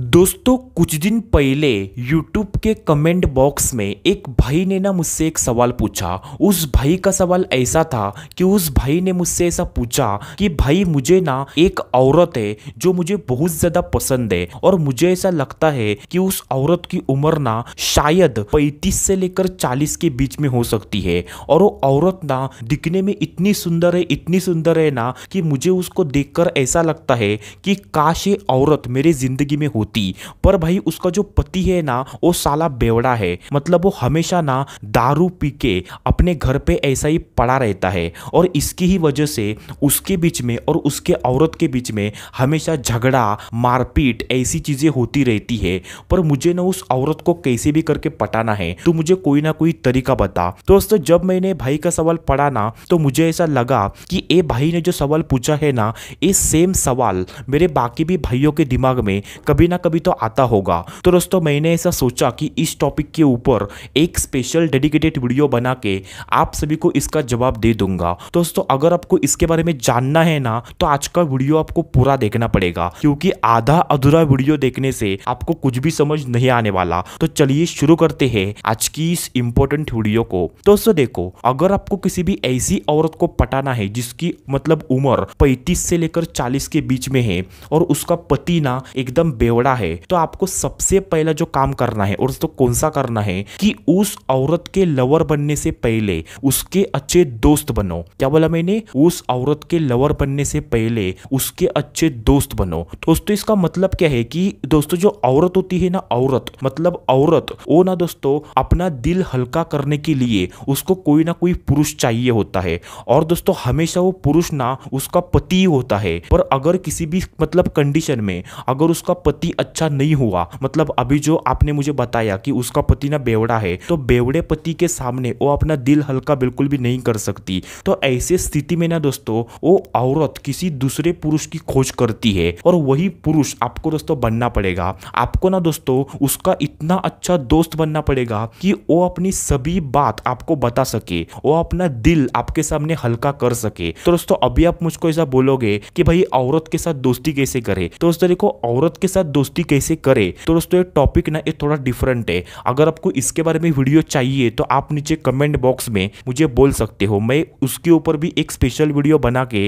दोस्तों कुछ दिन पहले YouTube के कमेंट बॉक्स में एक भाई ने ना मुझसे एक सवाल पूछा उस भाई का सवाल ऐसा था कि उस भाई ने मुझसे ऐसा पूछा कि भाई मुझे ना एक औरत है जो मुझे बहुत ज़्यादा पसंद है और मुझे ऐसा लगता है कि उस औरत की उम्र ना शायद 35 से लेकर 40 के बीच में हो सकती है और वो औरत ना दिखने में इतनी सुंदर है इतनी सुंदर है ना कि मुझे उसको देख ऐसा लगता है कि काश ये औरत मेरे ज़िंदगी में हो होती पर भाई उसका जो पति है ना वो साला बेवड़ा है मतलब वो हमेशा ना दारू पी के अपने घर पे ऐसा ही पड़ा रहता है और इसकी ही वजह से उसके बीच में और उसके औरत के बीच में हमेशा झगड़ा मारपीट ऐसी चीज़ें होती रहती है पर मुझे ना उस औरत को कैसे भी करके पटाना है तो मुझे कोई ना कोई तरीका बता तो दोस्तों जब मैंने भाई का सवाल पढ़ा ना तो मुझे ऐसा लगा कि ए भाई ने जो सवाल पूछा है ना ये सेम सवाल मेरे बाकी भी भाइयों के दिमाग में कभी ना कभी तो आता होगा तो दोस्तों मैंने ऐसा सोचा कि इस टॉपिक के ऊपर एक स्पेशल डेडिकेटेड वीडियो बना के आप सभी को इसका जवाब दे दूंगा तो दोस्तों अगर आपको इसके बारे में जानना है ना तो आज का वीडियो आपको पूरा देखना पड़ेगा क्योंकि आधा अधूरा वीडियो देखने से आपको कुछ भी समझ नहीं आने वाला तो चलिए शुरू करते हैं आज की इस इम्पोर्टेंट वीडियो को तो दोस्तों देखो अगर आपको किसी भी ऐसी औरत को पटाना है जिसकी मतलब उम्र पैंतीस से लेकर चालीस के बीच में है और उसका पति ना एकदम बेवड़ा झगड़ा है तो आपको सबसे पहला जो काम करना है और तो कौन सा करना है कि उस औरत के लवर बनने से पहले उसके अच्छे दोस्त बनो क्या बोला मैंने उस औरत के लवर बनने से पहले उसके अच्छे दोस्त बनो दोस्तों इसका मतलब क्या है कि दोस्तों जो औरत होती है ना औरत मतलब औरत वो ना दोस्तों अपना दिल हल्का करने के लिए उसको कोई ना कोई पुरुष चाहिए होता है और दोस्तों हमेशा वो पुरुष ना उसका पति होता है पर अगर किसी भी मतलब कंडीशन में अगर उसका पति भी अच्छा नहीं हुआ मतलब अभी जो आपने मुझे बताया कि उसका पति ना बेवड़ा है तो बेवड़े पति के सामने वो अपना दिल हल्का बिल्कुल भी नहीं कर सकती तो ऐसे स्थिति में ना दोस्तों वो औरत किसी दूसरे पुरुष की खोज करती है और वही पुरुष आपको दोस्तों बनना पड़ेगा आपको ना दोस्तों उसका इतना अच्छा दोस्त बनना पड़ेगा कि वो अपनी सभी बात आपको बता सके वो अपना दिल आपके सामने हल्का कर सके तो दोस्तों अभी आप मुझको ऐसा बोलोगे कि भाई औरत के साथ दोस्ती कैसे करे तो उस तरह औरत के साथ दोस्ती दोस्ती कैसे करे तो दोस्तों ये टॉपिक ना ये थोड़ा डिफरेंट है अगर आपको इसके बारे में वीडियो चाहिए तो आप नीचे कमेंट बॉक्स में मुझे बोल सकते हो मैं उसके ऊपर भी एक स्पेशल वीडियो बना के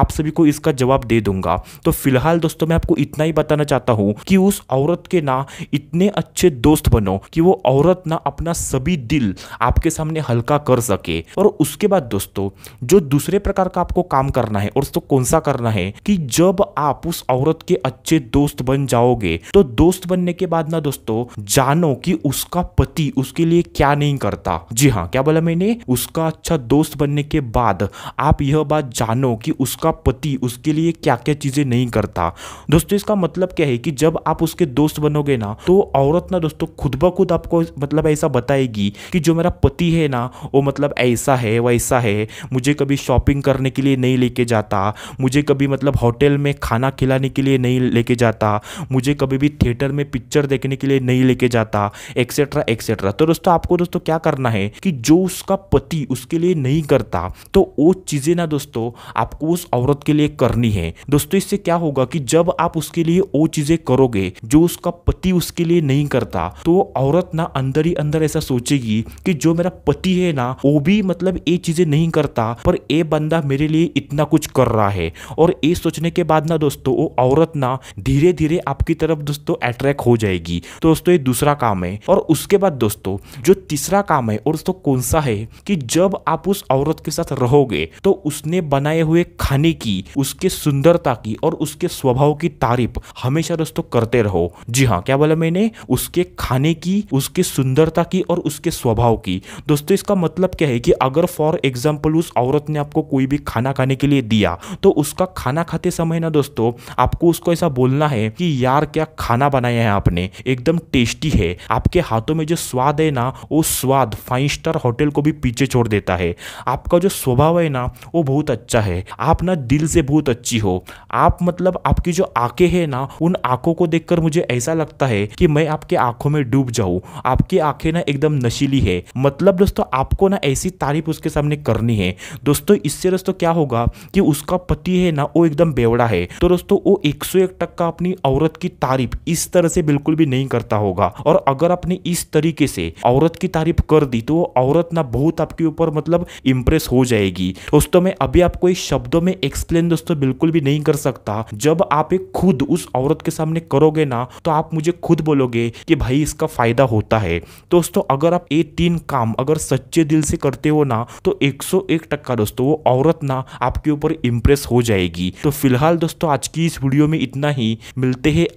आप सभी को इसका जवाब दे दूंगा तो फिलहाल दोस्तों मैं आपको इतना ही बताना चाहता हूँ कि उस औरत के ना इतने अच्छे दोस्त बनो कि वो औरत ना अपना सभी दिल आपके सामने हल्का कर सके और उसके बाद दोस्तों जो दूसरे प्रकार का आपको काम करना है और तो कौन सा करना है कि जब आप उस औरत के अच्छे दोस्त बन जाओ करोगे तो दोस्त बनने के बाद ना दोस्तों जानो कि उसका पति उसके लिए क्या नहीं करता जी हाँ क्या बोला मैंने उसका अच्छा दोस्त बनने के बाद आप यह बात जानो कि उसका पति उसके लिए क्या क्या चीजें नहीं करता दोस्तों इसका मतलब क्या है कि जब आप उसके दोस्त बनोगे ना तो औरत ना दोस्तों खुद ब खुद आपको मतलब ऐसा बताएगी कि जो मेरा पति है ना वो मतलब ऐसा है वैसा है मुझे कभी शॉपिंग करने के लिए नहीं लेके जाता मुझे कभी मतलब होटल में खाना खिलाने के लिए नहीं लेके जाता मुझे मुझे कभी भी थिएटर में पिक्चर देखने के लिए नहीं लेके जाता एक्सेट्रा एक्सेट्रा तो दोस्तों आपको दोस्तों क्या करना है कि जो उसका पति उसके लिए नहीं करता तो वो चीज़ें ना दोस्तों आपको उस औरत के लिए करनी है दोस्तों इससे क्या होगा कि जब आप उसके लिए वो चीज़ें करोगे जो उसका पति उसके लिए नहीं करता तो औरत ना अंदर ही अंदर ऐसा सोचेगी कि जो मेरा पति है ना वो भी मतलब ये चीज़ें नहीं करता पर ये बंदा मेरे लिए इतना कुछ कर रहा है और ये सोचने के बाद ना दोस्तों वो औरत ना धीरे धीरे आपके आपकी तरफ दोस्तों अट्रैक्ट हो जाएगी तो दोस्तों ये दूसरा काम है और उसके बाद दोस्तों जो तीसरा काम है और दोस्तों कौन सा है कि जब आप उस औरत के साथ रहोगे तो उसने बनाए हुए खाने की उसके सुंदरता की और उसके स्वभाव की तारीफ हमेशा दोस्तों करते रहो जी हाँ क्या बोला मैंने उसके खाने की उसके सुंदरता की और उसके स्वभाव की दोस्तों इसका मतलब क्या है कि अगर फॉर एग्जाम्पल उस औरत ने आपको कोई भी खाना खाने के लिए दिया तो उसका खाना खाते समय ना दोस्तों आपको उसको ऐसा बोलना है कि यार यार क्या खाना बनाया है आपने एकदम टेस्टी है आपके हाथों में जो स्वाद है ना वो स्वाद फाइव स्टार होटल को भी पीछे छोड़ देता है आपका जो स्वभाव है ना वो बहुत अच्छा है आप ना दिल से बहुत अच्छी हो आप मतलब आपकी जो आंखें हैं ना उन आंखों को देखकर मुझे ऐसा लगता है कि मैं आपके आंखों में डूब जाऊं आपकी आंखें ना एकदम नशीली है मतलब दोस्तों आपको ना ऐसी तारीफ उसके सामने करनी है दोस्तों इससे दोस्तों क्या होगा कि उसका पति है ना वो एकदम बेवड़ा है तो दोस्तों वो एक सौ एक टक्का अपनी औरत की की तारीफ इस तरह से बिल्कुल भी नहीं करता होगा और अगर आपने इस तरीके से औरत की तारीफ कर दी तो औरत ना बहुत आपके ऊपर मतलब इंप्रेस हो जाएगी दोस्तों मैं अभी आपको इस शब्दों में एक्सप्लेन दोस्तों बिल्कुल भी नहीं कर सकता जब आप एक खुद उस औरत के सामने करोगे ना तो आप मुझे खुद बोलोगे कि भाई इसका फायदा होता है दोस्तों अगर आप ये तीन काम अगर सच्चे दिल से करते हो ना तो एक टक्का दोस्तों वो औरत ना आपके ऊपर इंप्रेस हो जाएगी तो फिलहाल दोस्तों आज की इस वीडियो में इतना ही मिलते हैं